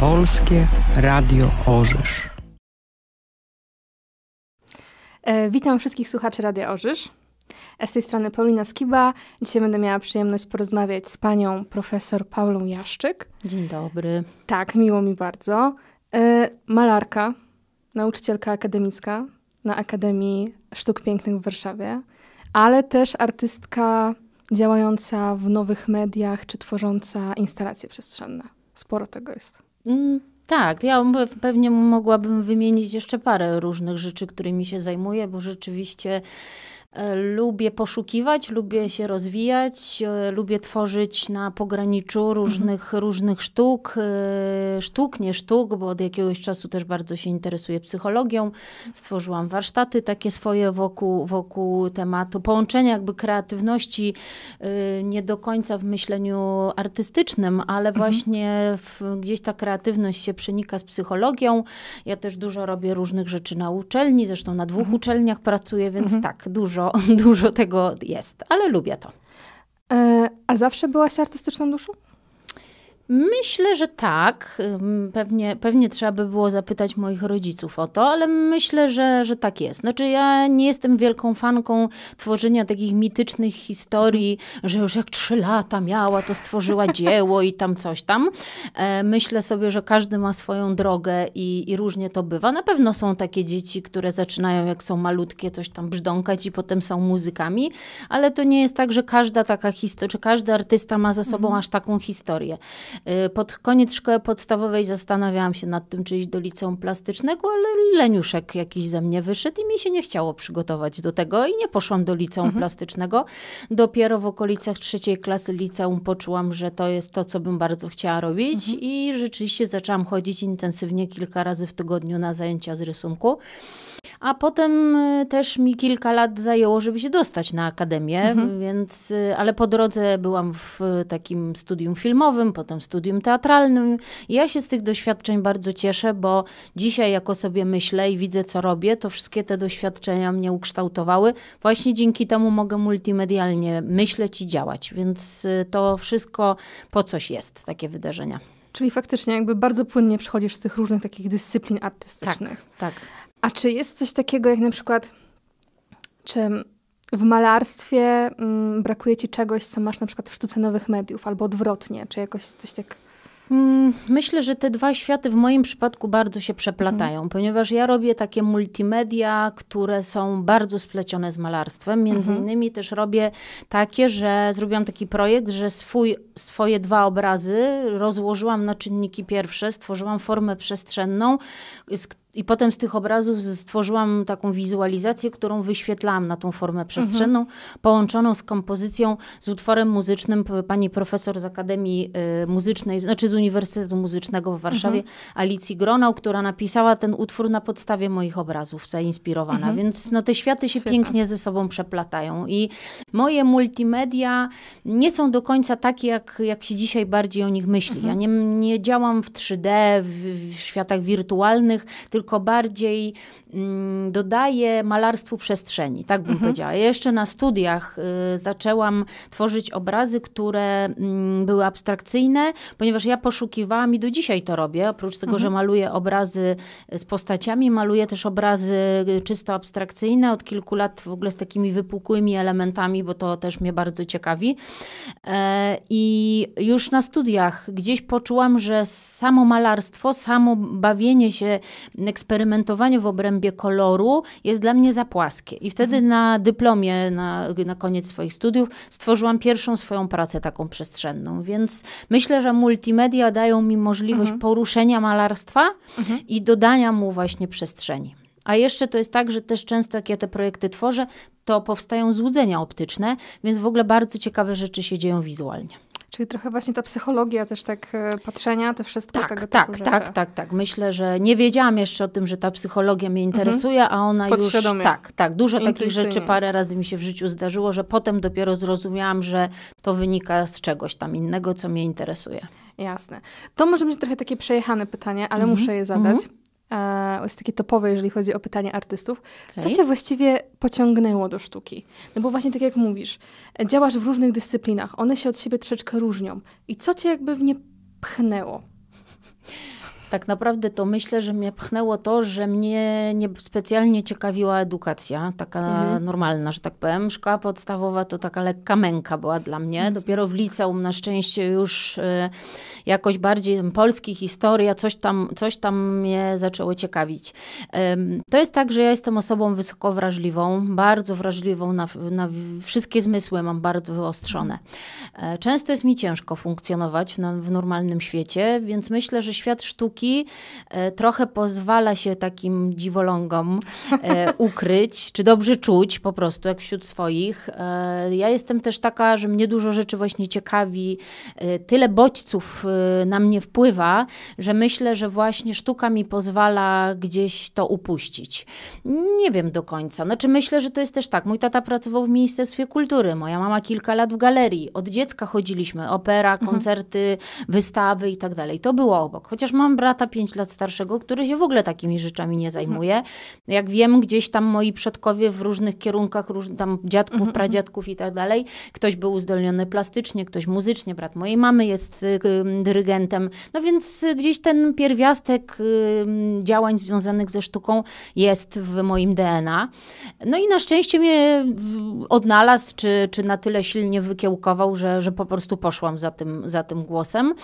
Polskie Radio Orzysz. E, witam wszystkich słuchaczy Radio Orzysz. E, z tej strony Paulina Skiba. Dzisiaj będę miała przyjemność porozmawiać z panią profesor Paulą Jaszczyk. Dzień dobry. Tak, miło mi bardzo. E, malarka, nauczycielka akademicka na Akademii Sztuk Pięknych w Warszawie, ale też artystka działająca w nowych mediach czy tworząca instalacje przestrzenne. Sporo tego jest. Mm, tak, ja pewnie mogłabym wymienić jeszcze parę różnych rzeczy, którymi się zajmuję, bo rzeczywiście E, lubię poszukiwać, lubię się rozwijać, e, lubię tworzyć na pograniczu różnych, mhm. różnych sztuk, e, sztuk, nie sztuk, bo od jakiegoś czasu też bardzo się interesuję psychologią. Stworzyłam warsztaty takie swoje wokół, wokół tematu połączenia jakby kreatywności nie do końca w myśleniu artystycznym, ale mhm. właśnie w, gdzieś ta kreatywność się przenika z psychologią. Ja też dużo robię różnych rzeczy na uczelni, zresztą na dwóch mhm. uczelniach pracuję, więc mhm. tak, dużo dużo, tego jest, ale lubię to. E, a zawsze byłaś artystyczną duszą? Myślę, że tak. Pewnie, pewnie trzeba by było zapytać moich rodziców o to, ale myślę, że, że tak jest. Znaczy, ja nie jestem wielką fanką tworzenia takich mitycznych historii, że już jak trzy lata miała, to stworzyła dzieło i tam coś tam. E, myślę sobie, że każdy ma swoją drogę i, i różnie to bywa. Na pewno są takie dzieci, które zaczynają, jak są malutkie, coś tam brzdąkać i potem są muzykami, ale to nie jest tak, że każda taka historia, czy każdy artysta ma za sobą mhm. aż taką historię. Y, pod koniec szkoły podstawowej zastanawiałam się nad tym, czy iść do liceum plastycznego, ale leniuszek jakiś ze mnie wyszedł i mi się nie chciało przygotować do tego i nie poszłam do liceum mhm. plastycznego. Dopiero w okolicach trzeciej klasy liceum poczułam, że to jest to, co bym bardzo chciała robić mhm. i rzeczywiście zaczęłam chodzić intensywnie kilka razy w tygodniu na zajęcia z rysunku. A potem y, też mi kilka lat zajęło, żeby się dostać na akademię, mhm. więc, y, ale po drodze byłam w y, takim studium filmowym, potem studium teatralnym. I ja się z tych doświadczeń bardzo cieszę, bo dzisiaj, jako sobie myślę i widzę, co robię, to wszystkie te doświadczenia mnie ukształtowały. Właśnie dzięki temu mogę multimedialnie myśleć i działać, więc to wszystko po coś jest, takie wydarzenia. Czyli faktycznie jakby bardzo płynnie przechodzisz z tych różnych takich dyscyplin artystycznych. Tak, tak. A czy jest coś takiego jak na przykład, czy w malarstwie mm, brakuje ci czegoś, co masz na przykład w sztuce nowych mediów, albo odwrotnie, czy jakoś coś tak... Mm, myślę, że te dwa światy w moim przypadku bardzo się przeplatają, mhm. ponieważ ja robię takie multimedia, które są bardzo splecione z malarstwem. Między mhm. innymi też robię takie, że zrobiłam taki projekt, że swój, swoje dwa obrazy rozłożyłam na czynniki pierwsze, stworzyłam formę przestrzenną, z i potem z tych obrazów stworzyłam taką wizualizację, którą wyświetlałam na tą formę przestrzenną, mhm. połączoną z kompozycją, z utworem muzycznym pani profesor z Akademii y, Muzycznej, znaczy z Uniwersytetu Muzycznego w Warszawie, mhm. Alicji Gronał, która napisała ten utwór na podstawie moich obrazów, zainspirowana. Mhm. Więc no, te światy się pięknie ze sobą przeplatają. I moje multimedia nie są do końca takie, jak, jak się dzisiaj bardziej o nich myśli. Ja mhm. nie, nie działam w 3D, w, w światach wirtualnych, tylko tylko bardziej mm, dodaje malarstwu przestrzeni, tak bym mhm. powiedziała. Ja jeszcze na studiach y, zaczęłam tworzyć obrazy, które mm, były abstrakcyjne, ponieważ ja poszukiwałam i do dzisiaj to robię, oprócz tego, mhm. że maluję obrazy z postaciami, maluję też obrazy y, czysto abstrakcyjne, od kilku lat w ogóle z takimi wypukłymi elementami, bo to też mnie bardzo ciekawi. E, I już na studiach gdzieś poczułam, że samo malarstwo, samo bawienie się eksperymentowanie w obrębie koloru jest dla mnie za płaskie. I wtedy mhm. na dyplomie, na, na koniec swoich studiów, stworzyłam pierwszą swoją pracę taką przestrzenną. Więc myślę, że multimedia dają mi możliwość mhm. poruszenia malarstwa mhm. i dodania mu właśnie przestrzeni. A jeszcze to jest tak, że też często jak ja te projekty tworzę, to powstają złudzenia optyczne, więc w ogóle bardzo ciekawe rzeczy się dzieją wizualnie. Czyli trochę właśnie ta psychologia też tak e, patrzenia, to wszystko. Tak, tego tak, tak, tak, tak, tak. Myślę, że nie wiedziałam jeszcze o tym, że ta psychologia mnie mhm. interesuje, mhm. a ona już... Tak, tak. Dużo takich rzeczy parę razy mi się w życiu zdarzyło, że potem dopiero zrozumiałam, że to wynika z czegoś tam innego, co mnie interesuje. Jasne. To może być trochę takie przejechane pytanie, ale mhm. muszę je zadać. Mhm jest takie topowe, jeżeli chodzi o pytania artystów. Okay. Co cię właściwie pociągnęło do sztuki? No bo właśnie tak jak mówisz, działasz w różnych dyscyplinach, one się od siebie troszeczkę różnią. I co cię jakby w nie pchnęło? tak naprawdę to myślę, że mnie pchnęło to, że mnie nie specjalnie ciekawiła edukacja, taka mhm. normalna, że tak powiem. Szkoła podstawowa to taka lekka męka była dla mnie. Mhm. Dopiero w liceum na szczęście już y, jakoś bardziej polski historia, coś tam, coś tam mnie zaczęło ciekawić. Y, to jest tak, że ja jestem osobą wysoko wrażliwą, bardzo wrażliwą na, na wszystkie zmysły mam bardzo wyostrzone. Y, często jest mi ciężko funkcjonować w normalnym świecie, więc myślę, że świat sztuki E, trochę pozwala się takim dziwolągom e, ukryć, czy dobrze czuć po prostu, jak wśród swoich. E, ja jestem też taka, że mnie dużo rzeczy właśnie ciekawi, tyle bodźców na mnie wpływa, że myślę, że właśnie sztuka mi pozwala gdzieś to upuścić. Nie wiem do końca. Znaczy myślę, że to jest też tak. Mój tata pracował w Ministerstwie Kultury, moja mama kilka lat w galerii. Od dziecka chodziliśmy, opera, mhm. koncerty, mhm. wystawy i tak dalej. To było obok. Chociaż mam brata brata 5 lat starszego, który się w ogóle takimi rzeczami nie zajmuje. Jak wiem, gdzieś tam moi przodkowie w różnych kierunkach, róż, tam dziadków, mhm, mhm. pradziadków i tak dalej, ktoś był uzdolniony plastycznie, ktoś muzycznie, brat mojej mamy jest y, y, dyrygentem. No więc y, gdzieś ten pierwiastek działań związanych ze sztuką jest w moim DNA. No i na szczęście mnie odnalazł, czy, czy na tyle silnie wykiełkował, że, że po prostu poszłam za tym, za tym głosem.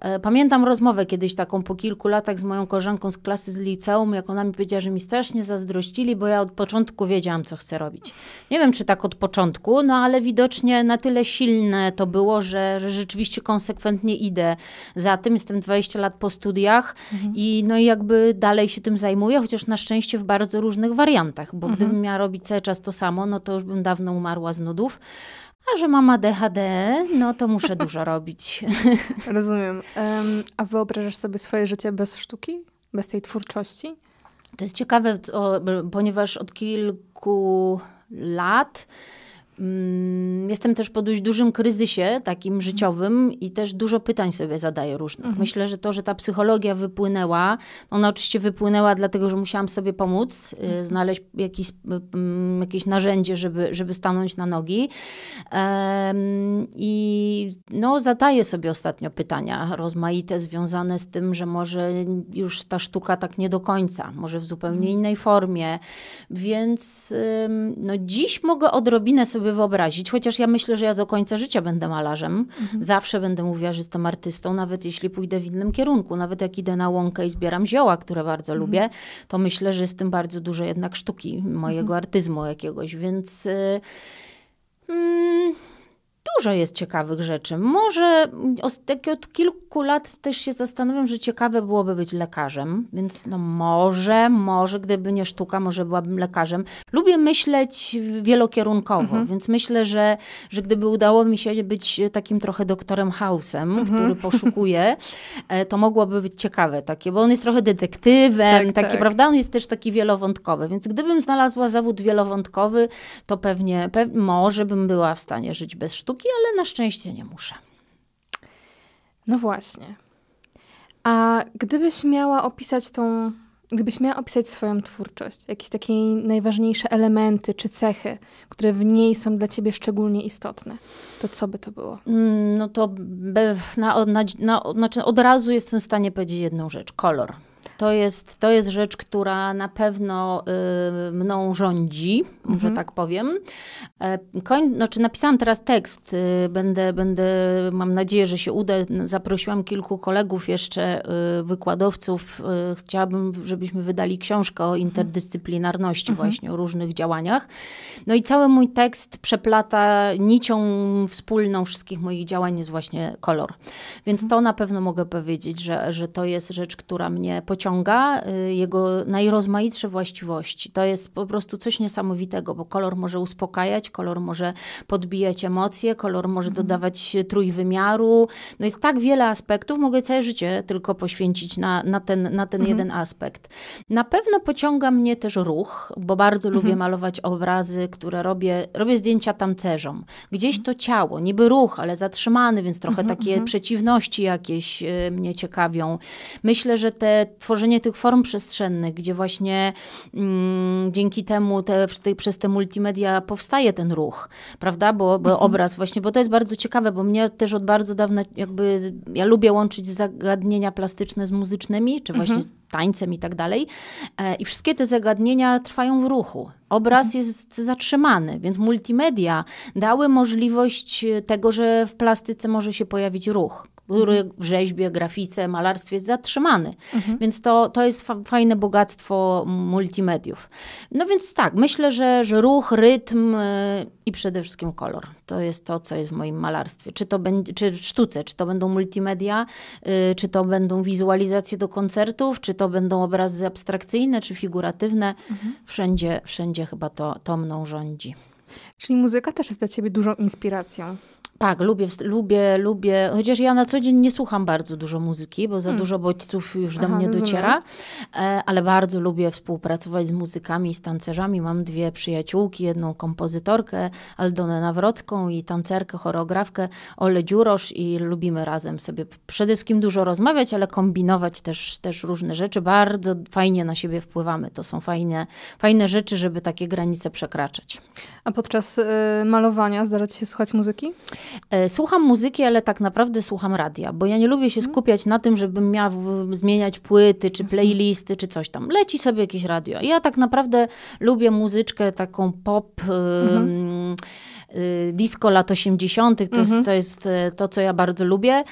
E, pamiętam rozmowę kiedyś taką po kilku kilku latach z moją koleżanką z klasy z liceum, jak ona mi powiedziała, że mi strasznie zazdrościli, bo ja od początku wiedziałam, co chcę robić. Nie wiem, czy tak od początku, no ale widocznie na tyle silne to było, że, że rzeczywiście konsekwentnie idę za tym. Jestem 20 lat po studiach mhm. i no i jakby dalej się tym zajmuję, chociaż na szczęście w bardzo różnych wariantach, bo mhm. gdybym miała robić cały czas to samo, no to już bym dawno umarła z nudów a że mama DHD, no to muszę dużo robić. Rozumiem. Um, a wyobrażasz sobie swoje życie bez sztuki? Bez tej twórczości? To jest ciekawe, ponieważ od kilku lat Mm, jestem też po dość dużym kryzysie takim życiowym i też dużo pytań sobie zadaję różnych. Mhm. Myślę, że to, że ta psychologia wypłynęła, ona oczywiście wypłynęła dlatego, że musiałam sobie pomóc, y, znaleźć y, mm, jakieś narzędzie, żeby, żeby stanąć na nogi. I no, zadaję sobie ostatnio pytania rozmaite związane z tym, że może już ta sztuka tak nie do końca, może w zupełnie mhm. innej formie. Więc no, dziś mogę odrobinę sobie sobie wyobrazić, chociaż ja myślę, że ja do końca życia będę malarzem. Mhm. Zawsze będę mówiła, że jestem artystą, nawet jeśli pójdę w innym kierunku. Nawet jak idę na łąkę i zbieram zioła, które bardzo mhm. lubię, to myślę, że jest tym bardzo dużo jednak sztuki, mojego mhm. artyzmu jakiegoś, więc... Yy, dużo jest ciekawych rzeczy. Może tak od kilku lat też się zastanawiam, że ciekawe byłoby być lekarzem, więc no może, może gdyby nie sztuka, może byłabym lekarzem. Lubię myśleć wielokierunkowo, mhm. więc myślę, że, że gdyby udało mi się być takim trochę doktorem Hausem, mhm. który poszukuje, to mogłoby być ciekawe takie, bo on jest trochę detektywem, tak, takie, tak. prawda? On jest też taki wielowątkowy, więc gdybym znalazła zawód wielowątkowy, to pewnie, pe może bym była w stanie żyć bez sztuki sztuki, ale na szczęście nie muszę. No właśnie. A gdybyś miała opisać tą, gdybyś miała opisać swoją twórczość, jakieś takie najważniejsze elementy czy cechy, które w niej są dla ciebie szczególnie istotne, to co by to było? Mm, no to na, na, na, znaczy od razu jestem w stanie powiedzieć jedną rzecz: kolor. To jest, to jest rzecz, która na pewno y, mną rządzi, mhm. że tak powiem. E, koń, znaczy napisałam teraz tekst, y, będę, będę, mam nadzieję, że się uda. Zaprosiłam kilku kolegów jeszcze, y, wykładowców. Y, chciałabym, żebyśmy wydali książkę o interdyscyplinarności mhm. właśnie, o różnych działaniach. No i cały mój tekst przeplata nicią wspólną wszystkich moich działań jest właśnie kolor. Więc mhm. to na pewno mogę powiedzieć, że, że to jest rzecz, która mnie pociąga przyciąga y, jego najrozmaitsze właściwości. To jest po prostu coś niesamowitego, bo kolor może uspokajać, kolor może podbijać emocje, kolor może mhm. dodawać trójwymiaru. No jest tak wiele aspektów, mogę całe życie tylko poświęcić na, na ten, na ten mhm. jeden aspekt. Na pewno pociąga mnie też ruch, bo bardzo mhm. lubię malować obrazy, które robię, robię zdjęcia tancerzom. Gdzieś to ciało, niby ruch, ale zatrzymany, więc trochę mhm. takie mhm. przeciwności jakieś y, mnie ciekawią. Myślę, że te tworzenie tworzenie tych form przestrzennych, gdzie właśnie mm, dzięki temu te, te, przez te multimedia powstaje ten ruch, prawda? Bo, bo mhm. obraz właśnie, bo to jest bardzo ciekawe, bo mnie też od bardzo dawna jakby, ja lubię łączyć zagadnienia plastyczne z muzycznymi, czy właśnie mhm tańcem i tak dalej. E, I wszystkie te zagadnienia trwają w ruchu. Obraz mhm. jest zatrzymany, więc multimedia dały możliwość e, tego, że w plastyce może się pojawić ruch który mhm. w rzeźbie, grafice, malarstwie jest zatrzymany. Mhm. Więc to, to jest fa fajne bogactwo multimediów. No więc tak, myślę, że, że ruch, rytm yy, i przede wszystkim kolor. To jest to, co jest w moim malarstwie. Czy to będzie, czy w sztuce, czy to będą multimedia, yy, czy to będą wizualizacje do koncertów, czy to będą obrazy abstrakcyjne czy figuratywne, mhm. wszędzie, wszędzie chyba to, to mną rządzi. Czyli muzyka też jest dla ciebie dużą inspiracją. Tak, lubię, lubię, lubię. Chociaż ja na co dzień nie słucham bardzo dużo muzyki, bo za hmm. dużo bodźców już do Aha, mnie rozumiem. dociera, e, ale bardzo lubię współpracować z muzykami, z tancerzami. Mam dwie przyjaciółki, jedną kompozytorkę Aldonę Nawrocką i tancerkę, choreografkę Ole Dziurosz i lubimy razem sobie przede wszystkim dużo rozmawiać, ale kombinować też, też różne rzeczy. Bardzo fajnie na siebie wpływamy. To są fajne, fajne rzeczy, żeby takie granice przekraczać. A podczas y, malowania zdarza ci się słuchać muzyki? E, słucham muzyki, ale tak naprawdę słucham radia, bo ja nie lubię się mhm. skupiać na tym, żebym miała zmieniać płyty, czy playlisty, czy coś tam. Leci sobie jakieś radio. Ja tak naprawdę lubię muzyczkę taką pop. Mhm. Y Y, disco lat 80. To, mhm. jest, to jest mhm. y, to, co ja bardzo lubię.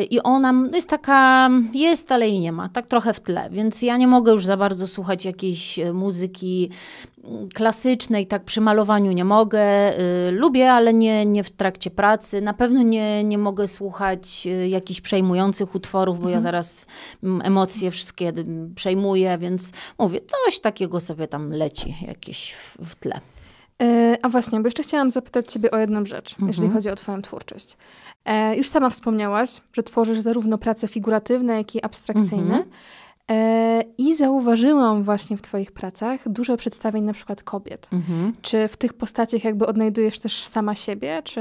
Y, I ona no jest taka, jest, ale i nie ma, tak trochę w tle. Więc ja nie mogę już za bardzo słuchać jakiejś muzyki mm, klasycznej, tak przy malowaniu nie mogę. Lubię, ale nie, nie w trakcie pracy. Na pewno nie, nie mogę słuchać jakichś przejmujących utworów, bo mhm. ja zaraz mm, emocje wszystkie przejmuję, więc mówię, coś takiego sobie tam leci jakieś w tle. E, a właśnie, bo jeszcze chciałam zapytać Ciebie o jedną rzecz, mhm. jeżeli chodzi o Twoją twórczość. E, już sama wspomniałaś, że tworzysz zarówno prace figuratywne, jak i abstrakcyjne. Mhm. E, I zauważyłam właśnie w Twoich pracach dużo przedstawień na przykład kobiet. Mhm. Czy w tych postaciach jakby odnajdujesz też sama siebie? Czy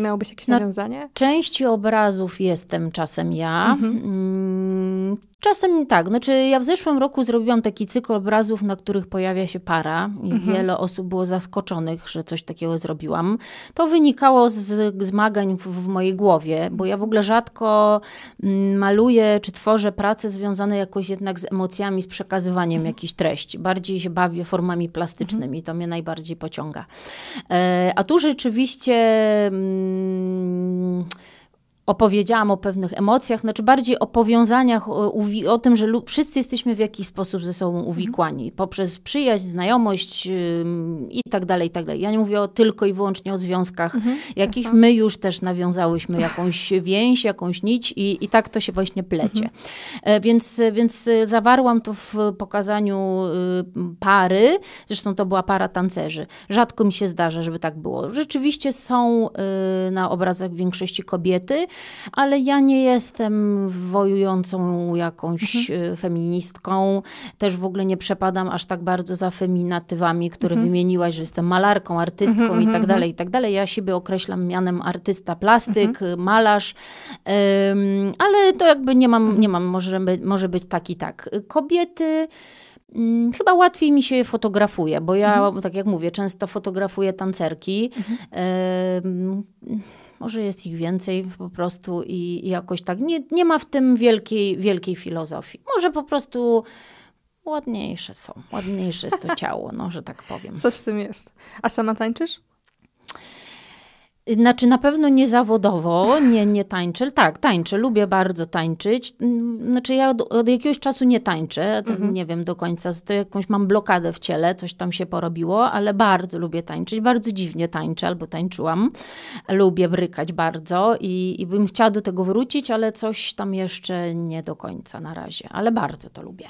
miałobyś jakieś na nawiązanie? Części obrazów jestem czasem ja. Mhm. Mm, Czasem tak. Znaczy, ja w zeszłym roku zrobiłam taki cykl obrazów, na których pojawia się para, i mhm. wiele osób było zaskoczonych, że coś takiego zrobiłam. To wynikało z zmagań w, w mojej głowie, bo ja w ogóle rzadko mm, maluję czy tworzę prace związane jakoś jednak z emocjami, z przekazywaniem mhm. jakichś treści. Bardziej się bawię formami plastycznymi, mhm. to mnie najbardziej pociąga. E, a tu rzeczywiście. Mm, opowiedziałam o pewnych emocjach, znaczy bardziej o powiązaniach, o, e, o tym, że wszyscy jesteśmy w jakiś sposób ze sobą mhm. uwikłani mhm. poprzez przyjaźń, znajomość i tak dalej, i tak dalej. Ja nie mówię o, tylko i wyłącznie o związkach, mhm. jakich my już też nawiązałyśmy jakąś więź, jakąś nić i, i tak to się właśnie plecie. Mhm. E, więc, więc e, zawarłam to w pokazaniu y, pary, zresztą to była para tancerzy. Rzadko mi się zdarza, żeby tak było. Rzeczywiście są y, na obrazach w większości kobiety, ale ja nie jestem wojującą jakąś mhm. E, feministką. Też w ogóle nie przepadam aż tak bardzo za feminatywami, które mhm. wymieniłaś, że jestem malarką, artystką mhm, i tak mhm, mhm. dalej, i tak dalej. Ja siebie określam mianem artysta plastyk, mhm. malarz, um, ale to jakby nie mam, nie mam może, może być tak i tak. Kobiety mm, chyba łatwiej mi się fotografuje, bo ja, mhm. tak jak mówię, często fotografuję tancerki. Mhm. Y może jest ich więcej po prostu i, i jakoś tak nie, nie ma w tym wielkiej, wielkiej filozofii. Może po prostu ładniejsze są, ładniejsze jest to ciało, no, że tak powiem. Coś w tym jest. A sama tańczysz? Znaczy na pewno nie zawodowo, nie, nie tańczę. Tak, tańczę, lubię bardzo tańczyć. Mm, znaczy ja od, od jakiegoś czasu nie tańczę, mhm. nie wiem do końca, to jakąś mam blokadę w ciele, coś tam się porobiło, ale bardzo lubię tańczyć, bardzo dziwnie tańczę albo tańczyłam. Lubię brykać bardzo i, i bym chciała do tego wrócić, ale coś tam jeszcze nie do końca na razie, ale bardzo to lubię.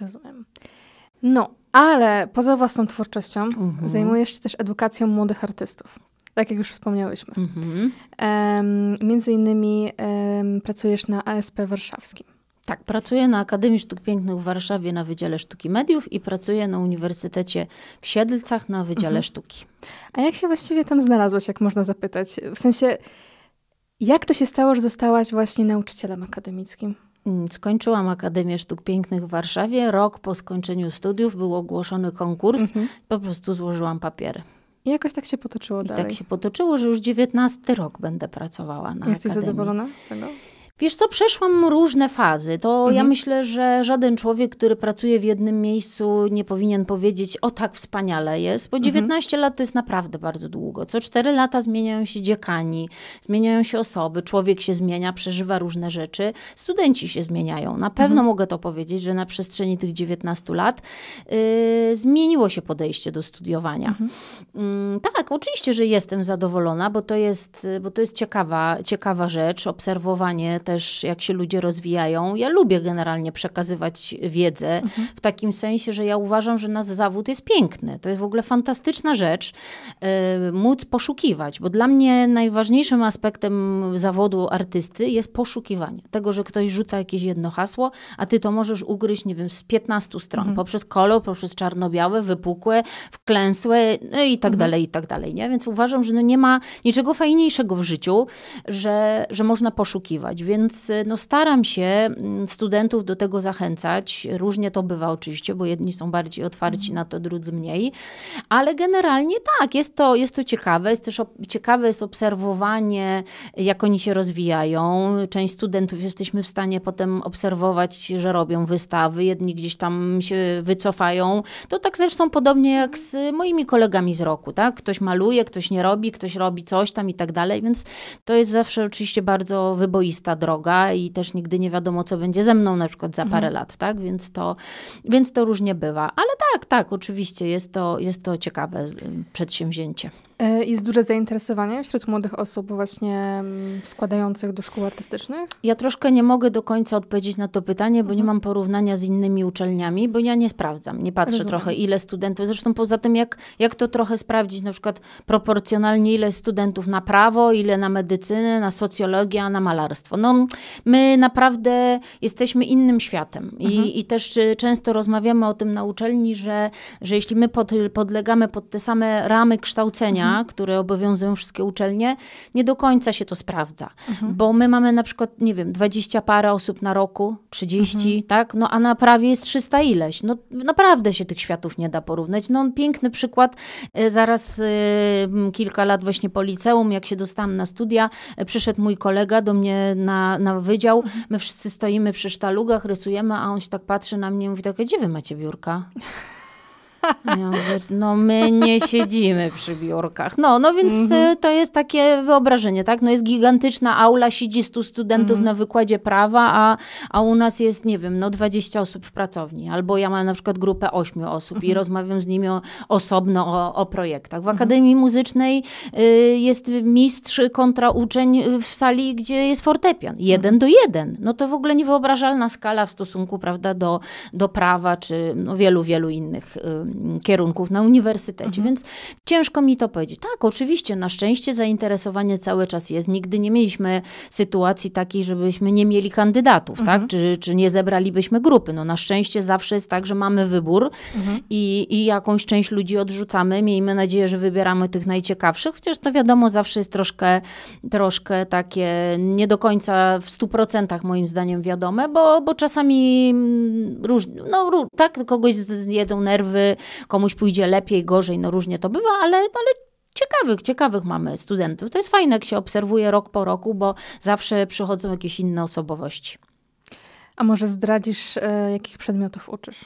Rozumiem. No, ale poza własną twórczością mhm. zajmujesz się też edukacją młodych artystów. Tak jak już wspomniałyśmy. Mhm. Um, między innymi um, pracujesz na ASP warszawskim. Tak, pracuję na Akademii Sztuk Pięknych w Warszawie na Wydziale Sztuki Mediów i pracuję na Uniwersytecie w Siedlcach na Wydziale mhm. Sztuki. A jak się właściwie tam znalazłaś, jak można zapytać? W sensie, jak to się stało, że zostałaś właśnie nauczycielem akademickim? Mm, skończyłam Akademię Sztuk Pięknych w Warszawie. Rok po skończeniu studiów był ogłoszony konkurs. Mhm. Po prostu złożyłam papiery. I jakoś tak się potoczyło I tak dalej. tak się potoczyło, że już 19 rok będę pracowała na Jesteś akademii. Jesteś zadowolona z tego? Wiesz co, przeszłam różne fazy. To mhm. ja myślę, że żaden człowiek, który pracuje w jednym miejscu, nie powinien powiedzieć, o tak wspaniale jest, bo 19 mhm. lat to jest naprawdę bardzo długo. Co 4 lata zmieniają się dziekani, zmieniają się osoby, człowiek się zmienia, przeżywa różne rzeczy, studenci się zmieniają. Na mhm. pewno mhm. mogę to powiedzieć, że na przestrzeni tych 19 lat yy, zmieniło się podejście do studiowania. Yy, tak, oczywiście, że jestem zadowolona, bo to jest, bo to jest ciekawa, ciekawa rzecz, obserwowanie tego, też, jak się ludzie rozwijają. Ja lubię generalnie przekazywać wiedzę mhm. w takim sensie, że ja uważam, że nasz zawód jest piękny. To jest w ogóle fantastyczna rzecz, y, móc poszukiwać, bo dla mnie najważniejszym aspektem zawodu artysty jest poszukiwanie. Tego, że ktoś rzuca jakieś jedno hasło, a ty to możesz ugryźć, nie wiem, z 15 stron, mhm. poprzez kolor, poprzez czarno-białe, wypukłe, wklęsłe no i tak mhm. dalej, i tak dalej. Nie? Więc uważam, że no nie ma niczego fajniejszego w życiu, że, że można poszukiwać. Więc więc y, no, staram się mm, studentów do tego zachęcać. Różnie to bywa oczywiście, bo jedni są bardziej otwarci mhm. na to, drudzy mniej. Ale generalnie tak, jest to, jest to ciekawe. Jest też ciekawe jest obserwowanie, jak oni się rozwijają. Część studentów jesteśmy w stanie potem obserwować, że robią wystawy. Jedni gdzieś tam się wycofają. To tak zresztą podobnie jak z moimi kolegami z roku. Tak? Ktoś maluje, ktoś nie robi, ktoś robi coś tam i tak dalej. Więc to jest zawsze oczywiście bardzo wyboista droga i też nigdy nie wiadomo, co będzie ze mną na przykład za parę mhm. lat, tak? Więc to, więc to różnie bywa. Ale tak, tak, oczywiście jest to, jest to ciekawe y, przedsięwzięcie. E, jest duże zainteresowanie wśród młodych osób właśnie mm, składających do szkół artystycznych? Ja troszkę nie mogę do końca odpowiedzieć na to pytanie, bo mhm. nie mam porównania z innymi uczelniami, bo ja nie sprawdzam, nie patrzę Rozumiem. trochę ile studentów. Zresztą poza tym jak, jak to trochę sprawdzić, na przykład proporcjonalnie ile studentów na prawo, ile na medycynę, na socjologię, a na malarstwo. No no, my naprawdę jesteśmy innym światem. I, mhm. i też y, często rozmawiamy o tym na uczelni, że, że jeśli my pod, podlegamy pod te same ramy kształcenia, mhm. które obowiązują wszystkie uczelnie, nie do końca się to sprawdza. Mhm. Bo my mamy na przykład, nie wiem, 20 parę osób na roku, 30, mhm. tak? No a na prawie jest 300 ileś. No naprawdę się tych światów nie da porównać. No piękny przykład, e, zaraz y, kilka lat właśnie po liceum, jak się dostałam na studia, e, przyszedł mój kolega do mnie na na, wydział, mhm. my wszyscy stoimy przy sztalugach, rysujemy, a on się tak patrzy na mnie i mówi takie gdzie wy macie biurka? Ja mówię, no my nie siedzimy przy biurkach. No, no więc mhm. Y, to jest takie wyobrażenie, tak? No jest gigantyczna aula, siedzi 100 studentów mhm. na wykładzie prawa, a, a u nas jest, nie wiem, no 20 osób w pracowni. Albo ja mam na przykład grupę 8 osób mhm. i rozmawiam z nimi o, osobno o, o, projektach. W mhm. Akademii Muzycznej y, jest mistrz kontra uczeń w sali, gdzie jest fortepian. Jeden mhm. do jeden. No to w ogóle niewyobrażalna skala w stosunku, prawda, do, do prawa czy no, wielu, wielu innych y, kierunków na uniwersytecie, mhm. więc ciężko mi to powiedzieć. Tak, oczywiście, na szczęście zainteresowanie cały czas jest. Nigdy nie mieliśmy sytuacji takiej, żebyśmy nie mieli kandydatów, tak? mhm. tak? Czy, czy nie zebralibyśmy grupy. No na szczęście zawsze jest tak, że mamy wybór mhm. i, i jakąś część ludzi odrzucamy. Miejmy nadzieję, że wybieramy tych najciekawszych, chociaż to wiadomo, zawsze jest troszkę, troszkę takie nie do końca w stu procentach moim zdaniem wiadome, bo, bo czasami mm, róż, no, tak kogoś zjedzą nerwy, komuś pójdzie lepiej, gorzej, no różnie to bywa, ale, ale ciekawych, ciekawych mamy studentów. To jest fajne, jak się obserwuje rok po roku, bo zawsze przychodzą jakieś inne osobowości. A może zdradzisz, e, jakich przedmiotów uczysz?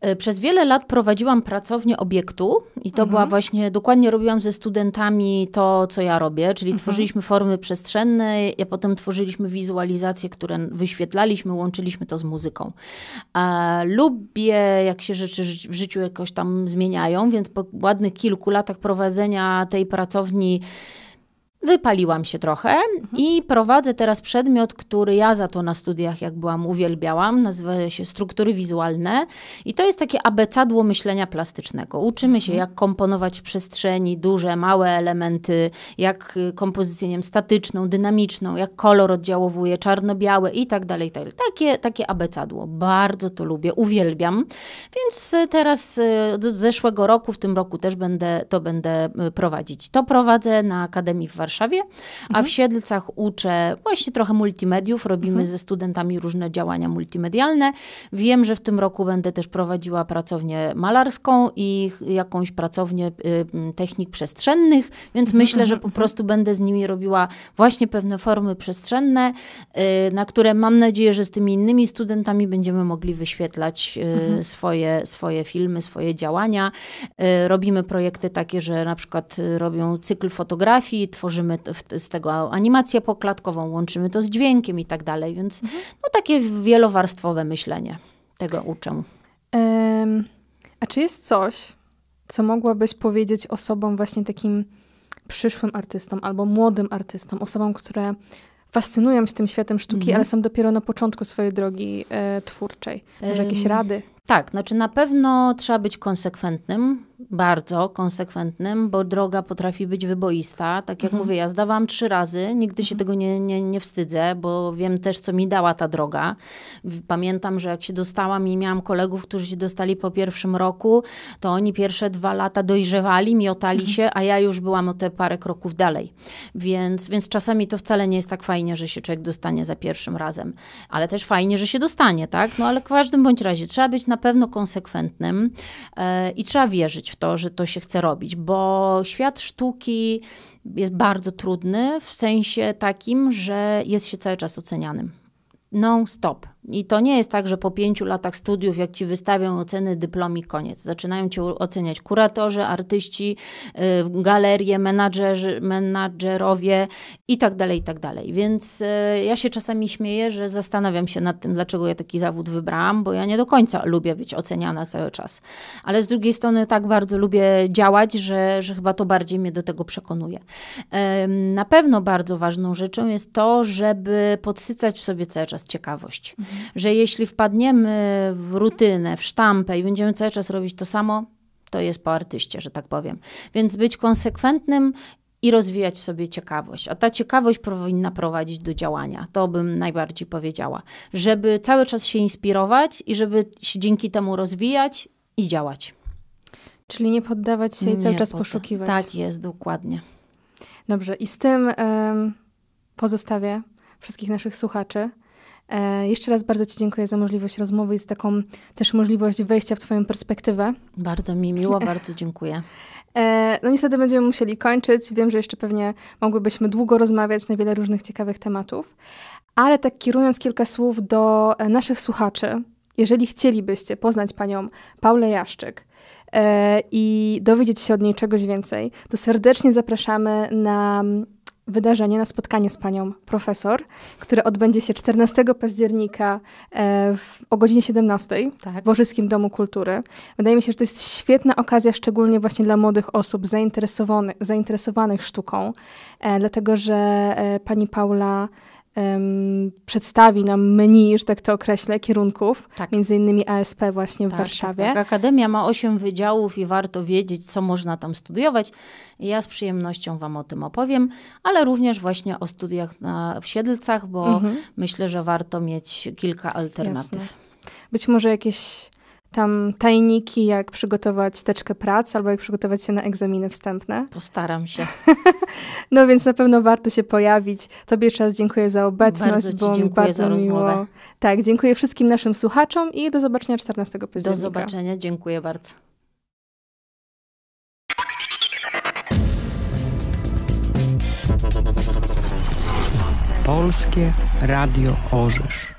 E, przez wiele lat prowadziłam pracownię obiektu i to mhm. była właśnie, dokładnie robiłam ze studentami to, co ja robię, czyli mhm. tworzyliśmy formy przestrzenne, ja potem tworzyliśmy wizualizacje, które wyświetlaliśmy, łączyliśmy to z muzyką. E, lubię, jak się rzeczy w życiu jakoś tam zmieniają, więc po ładnych kilku latach prowadzenia tej pracowni, Wypaliłam się trochę mhm. i prowadzę teraz przedmiot, który ja za to na studiach, jak byłam, uwielbiałam. Nazywa się struktury wizualne i to jest takie abecadło myślenia plastycznego. Uczymy się, mhm. jak komponować w przestrzeni duże, małe elementy, jak y, kompozycję nie wiem, statyczną, dynamiczną, jak kolor oddziałowuje, czarno-białe i tak dalej. Tak takie, takie abecadło. Bardzo to lubię, uwielbiam. Więc y, teraz y, od zeszłego roku, w tym roku też będę to będę prowadzić. To prowadzę na Akademii w Warszawie. Warszawie, a mhm. w Siedlcach uczę właśnie trochę multimediów, robimy mhm. ze studentami różne działania multimedialne. Wiem, że w tym roku będę też prowadziła pracownię malarską i jakąś pracownię y, technik przestrzennych, więc mhm, myślę, że po prostu będę z nimi robiła właśnie pewne formy przestrzenne, y, na które mam nadzieję, że z tymi innymi studentami będziemy mogli wyświetlać y, mhm. swoje, swoje filmy, swoje działania. Robimy projekty takie, że na przykład robią cykl fotografii, tworzymy z tego animację poklatkową, łączymy to z dźwiękiem i tak dalej. Więc mhm. no, takie wielowarstwowe myślenie. Tego uczę. Um, a czy jest coś, co mogłabyś powiedzieć osobom właśnie takim przyszłym artystom albo młodym artystom, osobom, które fascynują się tym światem sztuki, mhm. ale są dopiero na początku swojej drogi e, twórczej. Może jakieś rady? Tak, znaczy na pewno trzeba być konsekwentnym, bardzo konsekwentnym, bo droga potrafi być wyboista. Tak jak mhm. mówię, ja zdawałam trzy razy, nigdy mhm. się tego nie, nie, nie wstydzę, bo wiem też, co mi dała ta droga. Pamiętam, że jak się dostałam i miałam kolegów, którzy się dostali po pierwszym roku, to oni pierwsze dwa lata dojrzewali, miotali mhm. się, a ja już byłam o te parę kroków dalej. Więc, więc czasami to wcale nie jest tak fajnie, że się człowiek dostanie za pierwszym razem, ale też fajnie, że się dostanie, tak? No ale w każdym bądź razie trzeba być na na pewno konsekwentnym e, i trzeba wierzyć w to, że to się chce robić, bo świat sztuki jest bardzo trudny w sensie takim, że jest się cały czas ocenianym non-stop. I to nie jest tak, że po pięciu latach studiów, jak ci wystawią oceny, dyplom i koniec. Zaczynają cię oceniać kuratorzy, artyści, y, galerie, menadżerzy, menadżerowie i tak dalej, i tak dalej. Więc y, ja się czasami śmieję, że zastanawiam się nad tym, dlaczego ja taki zawód wybrałam, bo ja nie do końca lubię być oceniana cały czas. Ale z drugiej strony tak bardzo lubię działać, że, że chyba to bardziej mnie do tego przekonuje. na pewno bardzo ważną rzeczą jest to, żeby podsycać w sobie cały czas ciekawość. Mhm. Że jeśli wpadniemy w rutynę, w sztampę i będziemy cały czas robić to samo, to jest po artyście, że tak powiem. Więc być konsekwentnym i rozwijać w sobie ciekawość. A ta ciekawość powinna prowadzić do działania. To bym najbardziej powiedziała. Żeby cały czas się inspirować i żeby się dzięki temu rozwijać i działać. Czyli nie poddawać się i cały czas poszukiwać. Tak jest, dokładnie. Dobrze, i z tym pozostawię wszystkich naszych słuchaczy. E, jeszcze raz bardzo Ci dziękuję za możliwość rozmowy i za taką też możliwość wejścia w Twoją perspektywę. Bardzo mi miło, bardzo dziękuję. E, no niestety będziemy musieli kończyć. Wiem, że jeszcze pewnie mogłybyśmy długo rozmawiać na wiele różnych ciekawych tematów, ale tak kierując kilka słów do e, naszych słuchaczy, jeżeli chcielibyście poznać Panią Paulę Jaszczyk, i dowiedzieć się od niej czegoś więcej, to serdecznie zapraszamy na wydarzenie, na spotkanie z panią profesor, które odbędzie się 14 października e, w, o godzinie 17 tak. w Bożyskim Domu Kultury. Wydaje mi się, że to jest świetna okazja, szczególnie właśnie dla młodych osób zainteresowanych, zainteresowanych sztuką, e, dlatego że e, pani Paula um, przedstawi nam menu, że tak to określę, kierunków, tak. między innymi ASP właśnie tak, w Warszawie. Tak, tak, Akademia ma osiem wydziałów i warto wiedzieć, co można tam studiować. Ja z przyjemnością Wam o tym opowiem, ale również właśnie o studiach na, w Siedlcach, bo mhm. myślę, że warto mieć kilka alternatyw. Jasne. Być może jakieś tam tajniki, jak przygotować teczkę prac albo jak przygotować się na egzaminy wstępne. Postaram się. no więc na pewno warto się pojawić. Tobie jeszcze raz dziękuję za obecność. Bardzo bo dziękuję bardzo za miło. rozmowę. Tak, dziękuję wszystkim naszym słuchaczom i do zobaczenia 14 października. Do zobaczenia, dziękuję bardzo. Polskie Radio Orzesz.